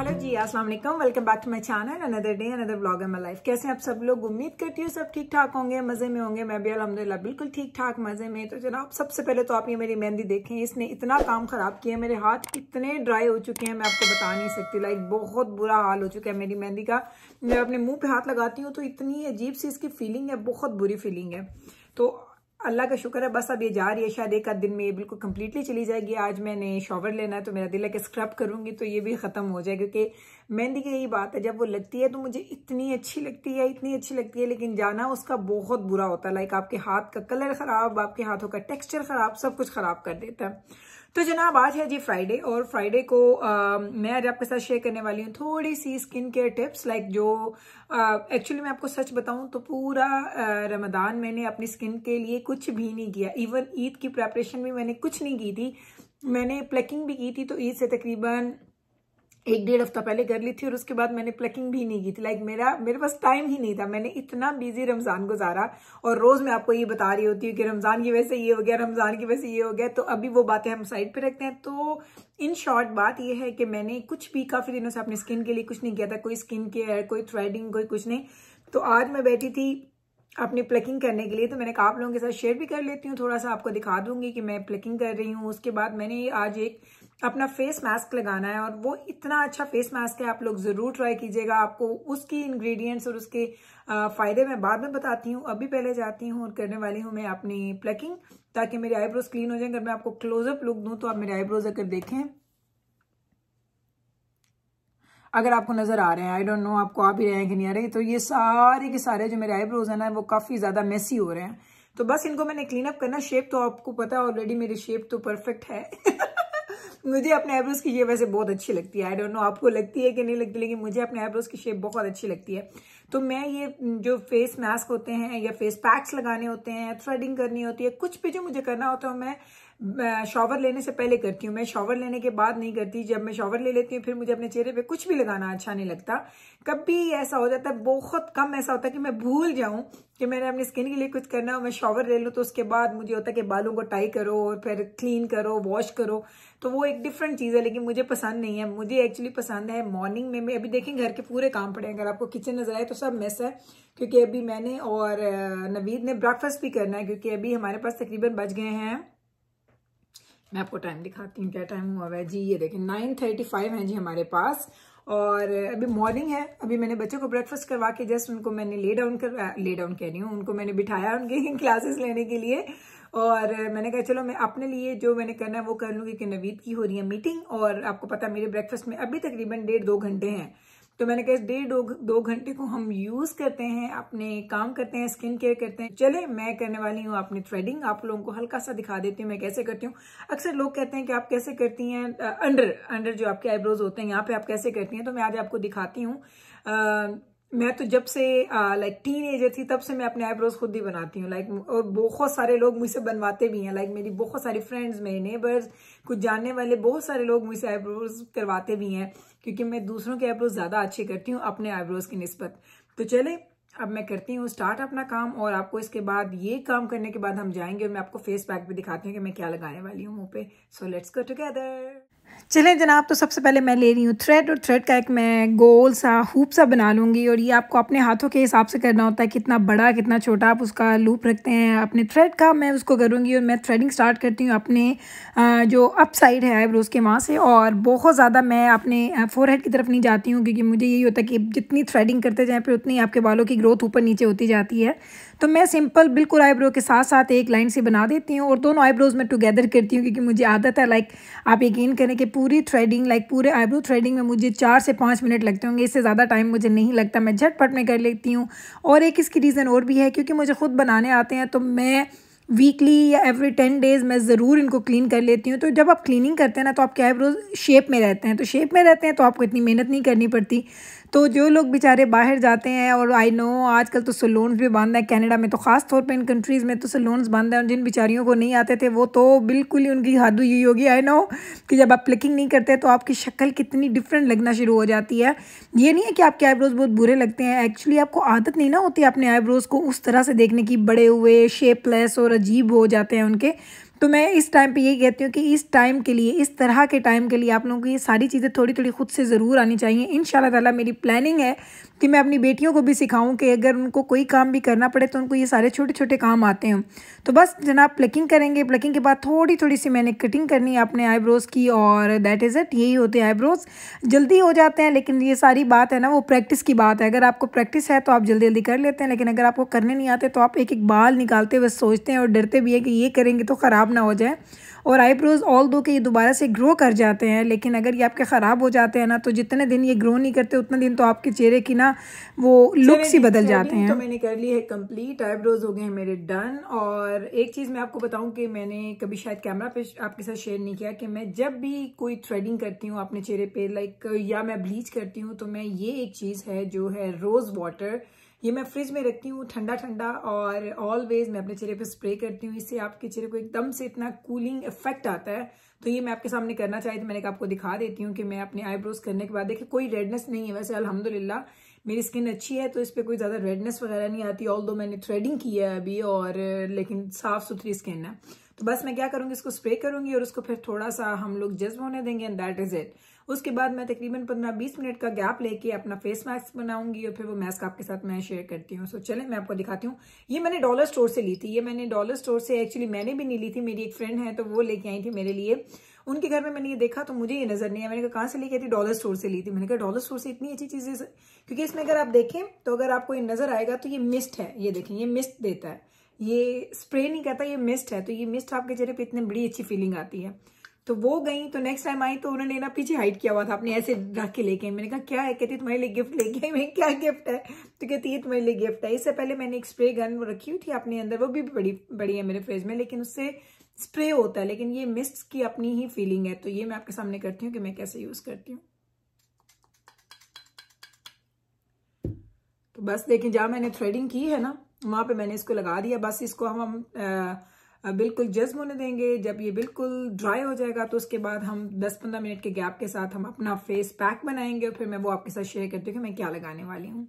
hello जी अस्सलाम वालेकुम welcome back to my channel another day another blog M life कैसे आप सब लोग उम्मीद करती हूँ सब ठीक ठाक होंगे मज़े में होंगे मैं भी अलहमदिल्ला बिल्कुल ठीक ठाक मज़े में तो जनाब सबसे पहले तो आप ये मेरी मेहंदी देखें इसने इतना काम ख़राब किया मेरे हाथ इतने ड्राई हो चुके हैं मैं आपको बता नहीं सकती लाइक बहुत बुरा हाल हो चुका है मेरी मेहंदी का मैं अपने मुँह पे हाथ लगाती हूँ तो इतनी अजीब सी इसकी फीलिंग है बहुत बुरी फीलिंग है तो अल्लाह का शुक्र है बस अब ये जा रही है शायद एक आध दिन में ये बिल्कुल कम्प्लीटली चली जाएगी आज मैंने शॉवर लेना है तो मेरा दिल है कि स्क्रब करूंगी तो ये भी ख़त्म हो जाए क्योंकि मेहंदी की यही बात है जब वो लगती है तो मुझे इतनी अच्छी लगती है इतनी अच्छी लगती है लेकिन जाना उसका बहुत बुरा होता है लाइक आपके हाथ का कलर ख़राब आपके हाथों का टेक्स्चर ख़राब सब कुछ ख़राब कर देता है तो जनाब आज है जी फ्राइडे और फ्राइडे को आ, मैं आज आपके साथ शेयर करने वाली हूँ थोड़ी सी स्किन केयर टिप्स लाइक जो एक्चुअली मैं आपको सच बताऊँ तो पूरा रमदान मैंने अपनी स्किन के लिए कुछ भी नहीं किया इवन ईद की प्रेपरेशन भी मैंने कुछ नहीं की थी मैंने प्लेकिंग भी की थी तो ईद से तकरीबन एक डेढ़ हफ्ता पहले कर ली थी और उसके बाद मैंने प्लकिंग भी नहीं की थी लाइक मेरा मेरे पास टाइम ही नहीं था मैंने इतना बिजी रमज़ान गुजारा और रोज़ मैं आपको ये बता रही होती हूँ कि रमज़ान की वजह से ये हो गया रमज़ान की वजह से ये हो गया तो अभी वो बातें हम साइड पे रखते हैं तो इन शॉर्ट बात ये है कि मैंने कुछ भी काफ़ी दिनों से अपने स्किन के लिए कुछ नहीं किया था कोई स्किन केयर कोई थ्रेडिंग कोई कुछ नहीं तो आज मैं बैठी थी अपनी प्लकिंग करने के लिए तो मैंने कहा आप लोगों के साथ शेयर भी कर लेती हूँ थोड़ा सा आपको दिखा दूंगी कि मैं प्लकिंग कर रही हूँ उसके बाद मैंने आज एक अपना फेस मास्क लगाना है और वो इतना अच्छा फेस मास्क है आप लोग ज़रूर ट्राई कीजिएगा आपको उसकी इंग्रेडिएंट्स और उसके फ़ायदे मैं बाद में बताती हूँ अभी पहले जाती हूँ और करने वाली हूँ मैं अपनी प्लकिंग ताकि मेरे आईब्रोज क्लीन हो जाए अगर मैं आपको क्लोजअप लुक दूँ तो आप मेरे आईब्रोज अगर देखें अगर आपको नज़र आ रहे हैं आई डोंट नो आपको आ भी रहे हैं कि नहीं आ रहे तो ये सारे के सारे जो मेरे आईब्रोज है ना वो काफ़ी ज़्यादा मेसी हो रहे हैं तो बस इनको मैंने क्लीन अप करना शेप तो आपको पता है ऑलरेडी मेरी शेप तो परफेक्ट है मुझे अपने आईब्रोज की शेप वैसे बहुत अच्छी लगती है आई डोंट नो आपको लगती है कि नहीं लगती लेकिन मुझे अपने आईब्रोज की शेप बहुत अच्छी लगती है तो मैं ये जो फेस मास्क होते हैं या फेस पैक्स लगाने होते हैं थ्रेडिंग करनी होती है कुछ भी जो मुझे करना होता है मैं शॉवर लेने से पहले करती हूँ मैं शॉवर लेने के बाद नहीं करती जब मैं शॉवर ले लेती हूँ फिर मुझे अपने चेहरे पे कुछ भी लगाना अच्छा नहीं लगता कभी ऐसा हो जाता है बहुत कम ऐसा होता है कि मैं भूल जाऊं कि मैंने अपनी स्किन के लिए कुछ करना हो मैं शॉवर ले लूँ तो उसके बाद मुझे होता है कि बालों को टाई करो और फिर क्लीन करो वॉश करो तो वो एक डिफरेंट चीज़ है लेकिन मुझे पसंद नहीं है मुझे एक्चुअली पसंद है मॉर्निंग में मैं अभी देखें घर के पूरे काम पड़े हैं अगर आपको किचन नजर आए तो सब मेस है क्योंकि अभी मैंने और नवीद ने ब्रेकफास्ट भी करना है क्योंकि अभी हमारे पास तकरीबन बज गए हैं मैं आपको टाइम दिखाती हूँ क्या टाइम हुआ है जी ये देखें नाइन थर्टी फाइव है जी हमारे पास और अभी मॉर्निंग है अभी मैंने बच्चों को ब्रेकफास्ट करवा के जस्ट उनको मैंने ले डाउन कर ले डाउन कह रही हूँ उनको मैंने बिठाया उनके क्लासेस लेने के लिए और मैंने कहा चलो मैं अपने लिए जो मैंने करना है वो कर लूँगी कि नवीद की हो रही है मीटिंग और आपको पता है मेरे ब्रेकफास्ट में अभी तकरीबन डेढ़ दो घंटे हैं तो मैंने कहा डेढ़ दो दो घंटे को हम यूज करते हैं अपने काम करते हैं स्किन केयर करते हैं चले मैं करने वाली हूँ अपनी थ्रेडिंग आप लोगों को हल्का सा दिखा देती हूँ मैं कैसे करती हूँ अक्सर लोग कहते हैं कि आप कैसे करती हैं अंडर अंडर जो आपके आईब्रोज होते हैं यहाँ पे आप कैसे करती हैं तो मैं आज आपको दिखाती हूँ मैं तो जब से लाइक टीन एजर थी तब से मैं अपने आईब्रोज खुद ही बनाती हूँ लाइक और बहुत सारे लोग मुझसे बनवाते भी हैं लाइक मेरी बहुत सारी फ्रेंड्स मेरे नेबर्स कुछ जानने वाले बहुत सारे लोग मुझसे आईब्रोज करवाते भी हैं क्योंकि मैं दूसरों के आईब्रोज ज़्यादा अच्छे करती हूँ अपने आईब्रोज की नस्बत तो चले अब मैं करती हूँ स्टार्ट अपना काम और आपको इसके बाद ये काम करने के बाद हम जाएंगे और मैं आपको फेस पैक भी दिखाती हूँ कि मैं क्या लगाने वाली हूँ मुँह पे सो लेट्स गो टुगेदर चलें जनाब तो सबसे पहले मैं ले रही हूँ थ्रेड और थ्रेड का एक मैं गोल सा हुप सा बना लूँगी और ये आपको अपने हाथों के हिसाब से करना होता है कितना बड़ा कितना छोटा आप उसका लूप रखते हैं अपने थ्रेड का मैं उसको करूँगी और मैं थ्रेडिंग स्टार्ट करती हूँ अपने जो अप साइड है आईब्रोज़ के वहाँ से और बहुत ज़्यादा मैं अपने हेड की तरफ नहीं जाती हूँ क्योंकि मुझे यही होता है कि जितनी थ्रेडिंग करते जाएँ फिर उतनी आपके बालों की ग्रोथ ऊपर नीचे होती जाती है तो मैं सिंपल बिल्कुल आईब्रो के साथ साथ एक लाइन से बना देती हूँ और दोनों आईब्रोज़ में टुगेदर करती हूँ क्योंकि मुझे आदत है लाइक आप यकीन करें कि पूरी थ्रेडिंग लाइक पूरे आईब्रो थ्रेडिंग में मुझे चार से पाँच मिनट लगते होंगे इससे ज़्यादा टाइम मुझे नहीं लगता मैं झटपट में कर लेती हूँ और एक इसकी रीज़न और भी है क्योंकि मुझे ख़ुद बनाने आते हैं तो मैं वीकली या एवरी टेन डेज़ मैं ज़रूर इनको क्लीन कर लेती हूँ तो जब आप क्लीनिंग करते हैं ना तो आपके आईब्रोज शेप में रहते हैं तो शेप में रहते हैं तो आपको इतनी मेहनत नहीं करनी पड़ती तो जो लोग बेचारे बाहर जाते हैं और आई नो आजकल तो सलून्स भी बंद है कनाडा में तो ख़ास तौर पे इन कंट्रीज़ में तो सलून्स बंद हैं और जिन बेचारियों को नहीं आते थे वो तो बिल्कुल ही उनकी हादू यही होगी आई नो कि जब आप प्लिकिंग नहीं करते तो आपकी शक्ल कितनी डिफरेंट लगना शुरू हो जाती है ये नहीं है कि आपके आईब्रोज़ बहुत बुरे लगते हैं एक्चुअली आपको आदत नहीं ना होती अपने आईब्रोज़ को उस तरह से देखने की बड़े हुए शेपलेस और अजीब हो जाते हैं उनके तो मैं इस टाइम पे ये कहती हूँ कि इस टाइम के लिए इस तरह के टाइम के लिए आप लोगों को ये सारी चीज़ें थोड़ी थोड़ी खुद से ज़रूर आनी चाहिए इन ताला मेरी प्लानिंग है कि मैं अपनी बेटियों को भी सिखाऊं कि अगर उनको कोई काम भी करना पड़े तो उनको ये सारे छोटे छोटे काम आते हैं तो बस जनाब प्लकिंग करेंगे प्लकिंग के बाद थोड़ी थोड़ी सी मैंने कटिंग करनी है अपने आईब्रोज़ की और दैट इज़ इट यही होते हैं आईब्रोज़ जल्दी हो जाते हैं लेकिन ये सारी बात है ना वो प्रैक्टिस की बात है अगर आपको प्रैक्टिस है तो आप जल्दी जल्दी कर लेते हैं लेकिन अगर आपको करने नहीं आते तो आप एक एक बाल निकालते हुए सोचते हैं और डरते भी हैं कि ये करेंगे तो ख़राब ख़राब ना हो जाए और आईब्रोज़ ऑल दो के ये दोबारा से ग्रो कर जाते हैं लेकिन अगर ये आपके ख़राब हो जाते हैं ना तो जितने दिन ये ग्रो नहीं करते उतने दिन तो आपके चेहरे की ना वो लुक्स ही बदल जाते हैं तो मैंने कर ली है कंप्लीट आईब्रोज़ हो गए हैं मेरे डन और एक चीज़ मैं आपको बताऊँ कि मैंने कभी शायद कैमरा पे आपके साथ शेयर नहीं किया कि मैं जब भी कोई थ्रेडिंग करती हूँ अपने चेहरे पर लाइक या मैं ब्लीच करती हूँ तो मैं ये एक चीज़ है जो है रोज़ वाटर ये मैं फ्रिज में रखती हूँ ठंडा ठंडा और ऑलवेज मैं अपने चेहरे पे स्प्रे करती हूँ इससे आपके चेहरे को एकदम से इतना कूलिंग इफेक्ट आता है तो ये मैं आपके सामने करना चाहती मैंने आपको दिखा देती हूँ कि मैं अपने आईब्रोज करने के बाद देखिए कोई रेडनेस नहीं है वैसे अलहमदुल्ला मेरी स्किन अच्छी है तो इस पर कोई ज़्यादा रेडनेस वगैरह नहीं आती ऑल दो मैंने थ्रेडिंग की है अभी और लेकिन साफ़ सुथरी स्किन है तो बस मैं क्या करूंगी इसको स्प्रे करूंगी और उसको फिर थोड़ा सा हम लोग जज्ब होने देंगे एंड दैट इज़ इट उसके बाद मैं तकरीबन पंद्रह बीस मिनट का गैप लेके अपना फेस मास्क बनाऊंगी और फिर वो मास्क आपके साथ मैं शेयर करती हूँ सो so, चले मैं आपको दिखाती हूँ ये मैंने डॉलर स्टोर से ली थी ये मैंने डॉलर स्टोर से एक्चुअली मैंने भी नहीं ली थी मेरी एक फ्रेंड है तो वो लेके आई थी मेरे लिए उनके घर में मैंने ये देखा तो मुझे ये नजर नहीं आया मैंने कहा कहाँ से ली थी डॉलर स्टोर से ली थी मैंने कहा डॉलर स्टोर से इतनी अच्छी चीजें क्योंकि इसमें अगर आप देखें तो अगर आपको ये नजर आएगा तो ये मिस्ट है ये देखें ये मिस्ट देता है ये स्प्रे नहीं करता ये मिस्ट है तो ये मिस्ट आपके चेहरे पे इतनी बड़ी अच्छी फीलिंग आती है तो वो गई तो नेक्स्ट टाइम आई तो उन्होंने ना पीछे हाइड किया हुआ था अपने ऐसे रख के लेके मैंने कहा क्या है कहती तुम्हारे लिए गिफ्ट लेके आई मैं क्या गिफ्ट है तो कहती है तुम्हारे लिए गिफ्ट है इससे पहले मैंने एक स्प्रे गन रखी हुई थी अपने अंदर वो भी बड़ी बड़ी है मेरे फ्रिज में लेकिन उससे स्प्रे होता है लेकिन ये मिस्ट की अपनी ही फीलिंग है तो ये मैं आपके सामने करती हूँ कि मैं कैसे यूज करती हूँ तो बस देखें जहां मैंने थ्रेडिंग की है ना वहां पे मैंने इसको लगा दिया बस इसको हम, हम आ, बिल्कुल जज्ब होने देंगे जब ये बिल्कुल ड्राई हो जाएगा तो उसके बाद हम 10-15 मिनट के गैप के साथ हम अपना फेस पैक बनाएंगे और फिर मैं वो आपके साथ शेयर करती हूँ कि मैं क्या लगाने वाली हूँ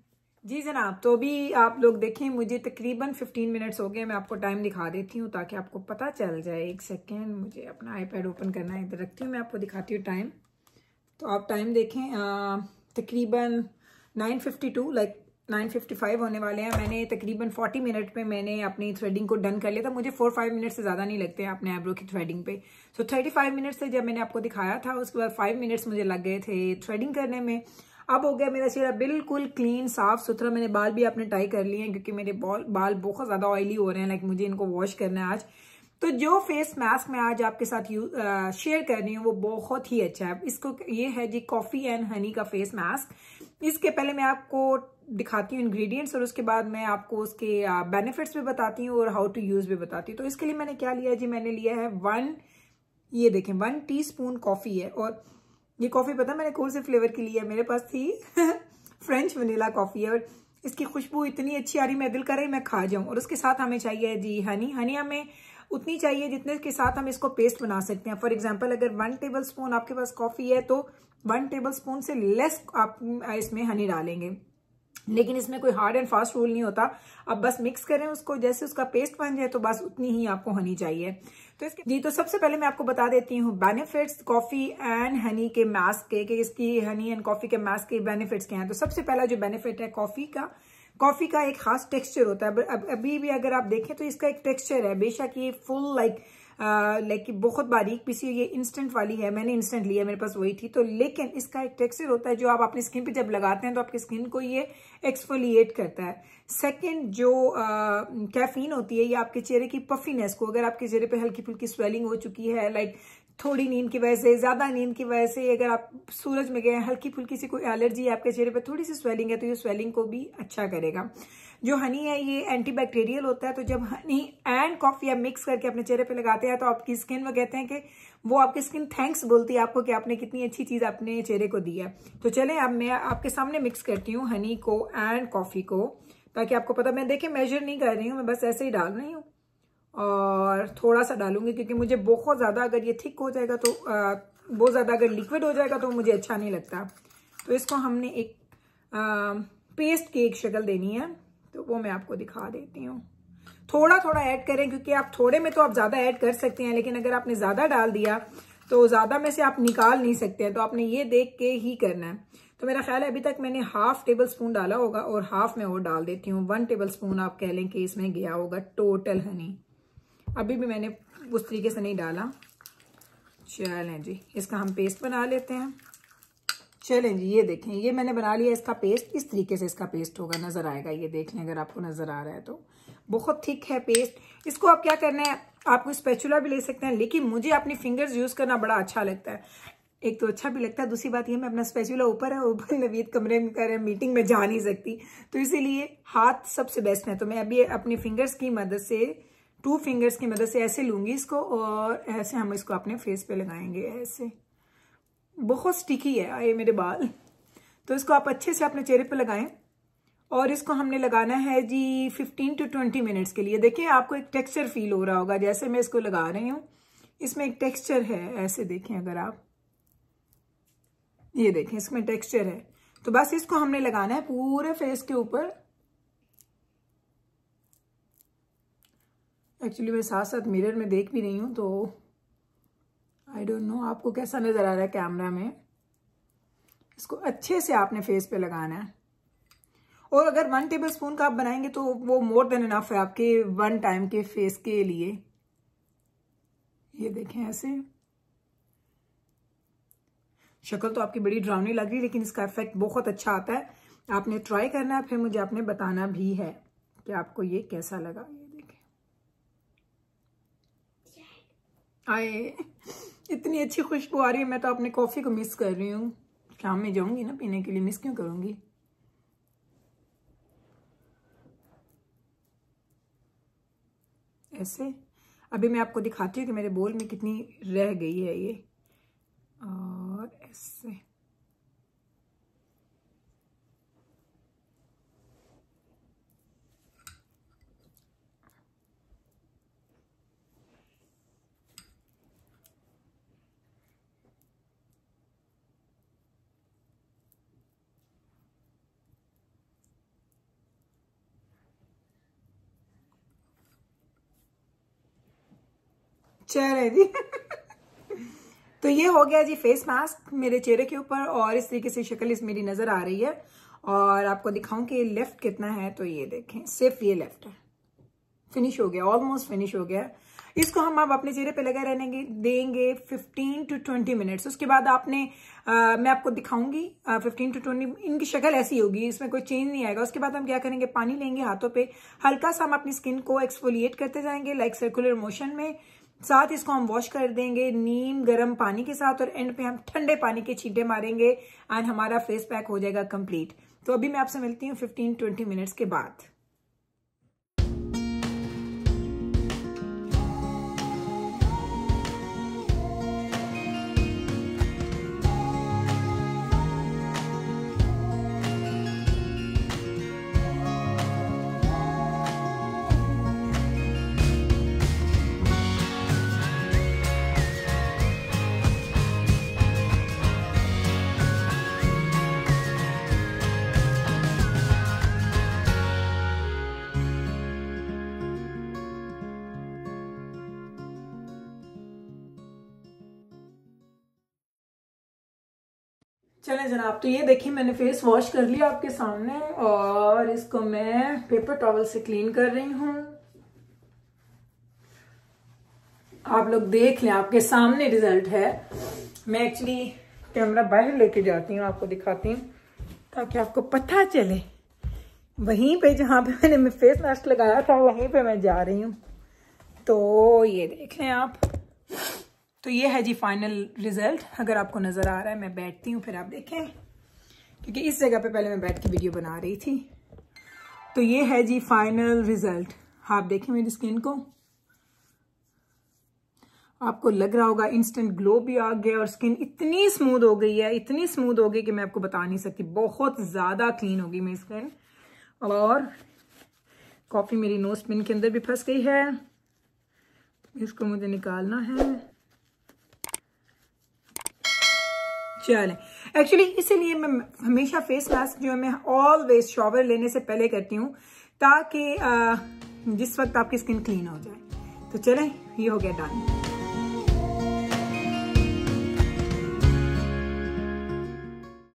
जी जनाब तो अभी आप लोग देखें मुझे तकरीबन 15 मिनट्स हो गए मैं आपको टाइम दिखा देती हूँ ताकि आपको पता चल जाए एक सेकेंड मुझे अपना आईपैड ओपन करना है इधर रखती हूँ मैं आपको दिखाती हूँ टाइम तो आप टाइम देखें तकरीबन नाइन लाइक 9:55 होने वाले हैं मैंने तकरीबन 40 मिनट में मैंने अपनी थ्रेडिंग को डन कर लिया था मुझे 4-5 मिनट से ज़्यादा नहीं लगते हैं अपने आईब्रो की थ्रेडिंग पे सो so, 35 मिनट से जब मैंने आपको दिखाया था उसके बाद 5 मिनट्स मुझे लग गए थे थ्रेडिंग करने में अब हो गया मेरा चेहरा बिल्कुल क्लीन साफ सुथरा मैंने बाल भी अपने टाई कर लिए हैं क्योंकि मेरे बाल बाल बहुत ज़्यादा ऑयली हो रहे हैं लाइक मुझे इनको वॉश करना है आज तो जो फेस मास्क मैं आज आपके साथ यू शेयर कर रही हूँ वो बहुत ही अच्छा है इसको ये है जी कॉफ़ी एंड हनी का फेस मास्क इसके पहले मैं आपको दिखाती हूँ इंग्रेडिएंट्स और उसके बाद मैं आपको उसके बेनिफिट्स भी बताती हूँ और हाउ टू यूज़ भी बताती हूँ तो इसके लिए मैंने क्या लिया जी मैंने लिया है वन ये देखें वन टी कॉफ़ी है और ये कॉफ़ी पता मैंने कौन से फ्लेवर की ली है मेरे पास थी फ्रेंच वनीला कॉफ़ी है और इसकी खुशबू इतनी अच्छी आ रही मैं दिल कर रही मैं खा जाऊँ और उसके साथ हमें चाहिए जी हनी हनी हमें उतनी चाहिए जितने के साथ हम इसको पेस्ट बना सकते हैं फॉर एग्जाम्पल अगर वन टेबल स्पून आपके पास कॉफ़ी है तो वन टेबल स्पून से लेस आप इसमें हनी डालेंगे लेकिन इसमें कोई हार्ड एंड फास्ट रूल नहीं होता अब बस मिक्स करें उसको जैसे उसका पेस्ट बन जाए तो बस उतनी ही आपको हनी चाहिए तो इसके जी तो सबसे पहले मैं आपको बता देती हूँ बेनिफिट्स कॉफी एंड हनी के मास्क के कि इसकी हनी एंड कॉफी के मास्क के बेनिफिट्स क्या हैं तो सबसे पहला जो बेनिफिट है कॉफी का कॉफी का एक खास टेक्सचर होता है अभी भी अगर आप देखें तो इसका एक टेक्स्चर है बेशक ये फुल लाइक like, लाइक बहुत बारीक पीसी हुई ये इंस्टेंट वाली है मैंने इंस्टेंट लिया मेरे पास वही थी तो लेकिन इसका एक टेक्सचर होता है जो आप अपनी स्किन पे जब लगाते हैं तो आपकी स्किन को ये एक्सफोलिएट करता है सेकंड जो कैफीन होती है ये आपके चेहरे की पफीनेस को अगर आपके चेहरे पे हल्की फुल्की स्वेलिंग हो चुकी है लाइक थोड़ी नींद की वजह से ज़्यादा नींद की वजह से अगर आप सूरज में गए हल्की फुल्की सी कोई एलर्जी है आपके चेहरे पर थोड़ी सी स्वेलिंग है तो ये स्वेलिंग को भी अच्छा करेगा जो हनी है ये एंटीबैक्टीरियल होता है तो जब हनी एंड कॉफी आप मिक्स करके अपने चेहरे पे लगाते हैं तो आपकी स्किन वो कहते हैं कि वो आपकी स्किन थैंक्स बोलती है आपको कि आपने कितनी अच्छी चीज़ अपने चेहरे को दी है तो चले अब मैं आपके सामने मिक्स करती हूँ हनी को एंड कॉफ़ी को ताकि आपको पता मैं देखें मेजर नहीं कर रही हूँ मैं बस ऐसे ही डाल रही हूँ और थोड़ा सा डालूंगी क्योंकि मुझे बहुत ज़्यादा अगर ये थिक हो जाएगा तो बहुत ज़्यादा अगर लिक्विड हो जाएगा तो मुझे अच्छा नहीं लगता तो इसको हमने एक आ, पेस्ट की एक शक्ल देनी है तो वो मैं आपको दिखा देती हूँ थोड़ा थोड़ा ऐड करें क्योंकि आप थोड़े में तो आप ज़्यादा ऐड कर सकते हैं लेकिन अगर आपने ज़्यादा डाल दिया तो ज़्यादा में से आप निकाल नहीं सकते हैं तो आपने ये देख के ही करना है तो मेरा ख्याल है अभी तक मैंने हाफ टेबल स्पून डाला होगा और हाफ में और डाल देती हूँ वन टेबल स्पून आप कह लें कि इसमें गया होगा टोटल हनी अभी भी मैंने उस तरीके से नहीं डाला चलें जी इसका हम पेस्ट बना लेते हैं चलें जी ये देखें ये मैंने बना लिया इसका पेस्ट इस तरीके से इसका पेस्ट होगा नज़र आएगा ये देख लें अगर आपको नज़र आ रहा है तो बहुत थिक है पेस्ट इसको आप क्या करना है आपको स्पेचुला भी ले सकते हैं लेकिन मुझे अपनी फिंगर्स यूज़ करना बड़ा अच्छा लगता है एक तो अच्छा भी लगता है दूसरी बात ये मैं अपना स्पेचुला ऊपर है ऊपर नवीद कमरे में कर रहे मीटिंग में जा नहीं सकती तो इसीलिए हाथ सबसे बेस्ट है तो मैं अभी अपनी फिंगर्स की मदद से टू फिंगर्स की मदद से ऐसे लूंगी इसको और ऐसे हम इसको अपने फेस पे लगाएंगे ऐसे बहुत स्टिकी है ये मेरे बाल तो इसको आप अच्छे से अपने चेहरे पर लगाएं और इसको हमने लगाना है जी 15 टू 20 मिनट्स के लिए देखिए आपको एक टेक्सचर फील हो रहा होगा जैसे मैं इसको लगा रही हूँ इसमें एक टेक्सचर है ऐसे देखें अगर आप ये देखें इसमें टेक्सचर है तो बस इसको हमने लगाना है पूरे फेस के ऊपर एक्चुअली मैं साथ साथ मिरर में देख भी रही हूँ तो आई डोंट नो आपको कैसा नज़र आ रहा है कैमरा में इसको अच्छे से आपने फेस पे लगाना है और अगर वन टेबल स्पून का आप बनाएंगे तो वो मोर देन इनफ है आपके वन टाइम के फेस के लिए ये देखें ऐसे शक्ल तो आपकी बड़ी ड्राउनी लग रही लेकिन इसका इफेक्ट बहुत अच्छा आता है आपने ट्राई करना है फिर मुझे आपने बताना भी है कि आपको ये कैसा लगा ये देखें आए इतनी अच्छी खुशबू आ रही है मैं तो अपने कॉफ़ी को मिस कर रही हूँ शाम में जाऊँगी ना पीने के लिए मिस क्यों करूँगी ऐसे अभी मैं आपको दिखाती हूँ कि मेरे बोल में कितनी रह गई है ये और ऐसे चेहरे जी तो ये हो गया जी फेस मास्क मेरे चेहरे के ऊपर और इस तरीके से शक्ल इस मेरी नजर आ रही है और आपको दिखाऊं कि लेफ्ट कितना है तो ये देखें सिर्फ ये लेफ्ट है फिनिश हो गया ऑलमोस्ट फिनिश हो गया इसको हम अब अपने चेहरे पे लगा रहने देंगे 15 टू 20 मिनट्स उसके बाद आपने आ, मैं आपको दिखाऊंगी 15 टू 20 इनकी शक्ल ऐसी होगी इसमें कोई चेंज नहीं आएगा उसके बाद हम क्या करेंगे पानी लेंगे हाथों पे हल्का सा हम अपनी स्किन को एक्सफोलिएट करते जाएंगे लाइक सर्कुलर मोशन में साथ इसको हम वॉश कर देंगे नीम गर्म पानी के साथ और एंड पे हम ठंडे पानी के छींटे मारेंगे एंड हमारा फेस पैक हो जाएगा कंप्लीट तो अभी मैं आपसे मिलती हूँ फिफ्टीन ट्वेंटी मिनट्स के बाद चलें जनाब तो ये देखिए मैंने फेस वॉश कर लिया आपके सामने और इसको मैं पेपर टॉवल से क्लीन कर रही हूं आप लोग देख लें आपके सामने रिजल्ट है मैं एक्चुअली कैमरा बाहर लेके जाती हूँ आपको दिखाती हूँ ताकि आपको पता चले वहीं पे जहाँ पे मैंने फेस मास्क लगाया था वहीं पे मैं जा रही हूँ तो ये देख लें आप तो ये है जी फाइनल रिजल्ट अगर आपको नज़र आ रहा है मैं बैठती हूँ फिर आप देखें क्योंकि इस जगह पे पहले मैं बैठ के वीडियो बना रही थी तो ये है जी फाइनल रिजल्ट आप देखें मेरी स्किन को आपको लग रहा होगा इंस्टेंट ग्लो भी आ गया और स्किन इतनी स्मूद हो गई है इतनी स्मूद हो गई कि मैं आपको बता नहीं सकती बहुत ज़्यादा क्लीन होगी मेरी स्किन और कॉफ़ी मेरी नोज पिन के अंदर भी फंस गई है इसको मुझे निकालना है चलें एक्चुअली इसीलिए मैं हमेशा फेस मास्क जो है मैं ऑलवेज शॉवर लेने से पहले करती हूँ ताकि जिस वक्त आपकी स्किन क्लीन हो जाए तो चलें ये हो गया डन